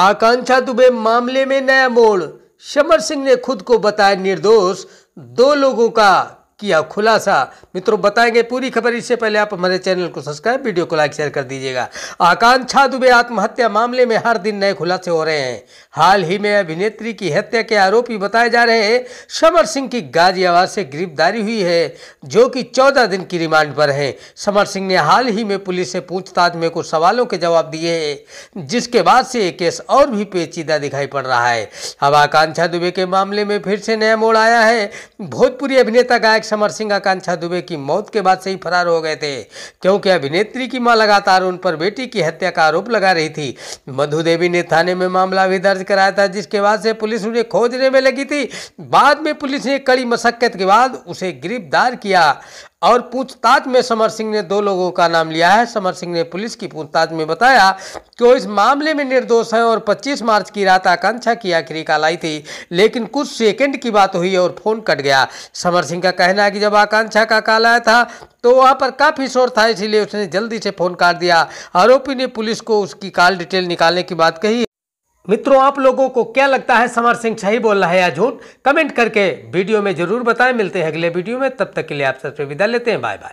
आकांक्षा दुबे मामले में नया मोड़ शमर सिंह ने खुद को बताया निर्दोष दो लोगों का किया खुलासा मित्रों बताएंगे पूरी खबर इससे पहले आप हमारे चैनल को सब्सक्राइब वीडियो को लाइक शेयर कर दीजिएगा आकांक्षा दुबे आत्महत्या मामले में हर दिन नए खुलासे हो रहे हैं हाल ही में अभिनेत्री की हत्या के आरोपी बताए जा रहे हैं समर सिंह की गाजियाबाद से गिरफ्तारी हुई है जो कि चौदह दिन की रिमांड पर है समर सिंह ने हाल ही में पुलिस से पूछताछ में कुछ सवालों के जवाब दिए है जिसके बाद से ये केस और भी पेचीदा दिखाई पड़ रहा है अब आकांक्षा दुबे के मामले में फिर से नया मोड़ आया है भोजपुरी अभिनेता गायक अध्यक्ष अमर सिंह आकांक्षा दुबे की मौत के बाद से ही फरार हो गए थे क्योंकि अभिनेत्री की मां लगातार उन पर बेटी की हत्या का आरोप लगा रही थी मधु देवी ने थाने में मामला भी दर्ज कराया था जिसके बाद से पुलिस उन्हें खोजने में लगी थी बाद में पुलिस ने कड़ी मशक्कत के बाद उसे गिरफ्तार किया और पूछताछ में समर सिंह ने दो लोगों का नाम लिया है समर सिंह ने पुलिस की पूछताछ में बताया कि वो इस मामले में निर्दोष है और 25 मार्च की रात आकांक्षा की आखिरी काल आई थी लेकिन कुछ सेकंड की बात हुई और फोन कट गया समर सिंह का कहना है कि जब आकांक्षा का काल आया था तो वहाँ पर काफ़ी शोर था इसीलिए उसने जल्दी से फ़ोन काट दिया आरोपी ने पुलिस को उसकी कॉल डिटेल निकालने की बात कही मित्रों आप लोगों को क्या लगता है समर सिंह सही बोल रहा है या झूठ कमेंट करके वीडियो में जरूर बताएं मिलते हैं अगले वीडियो में तब तक के लिए आप सबसे विदा लेते हैं बाय बाय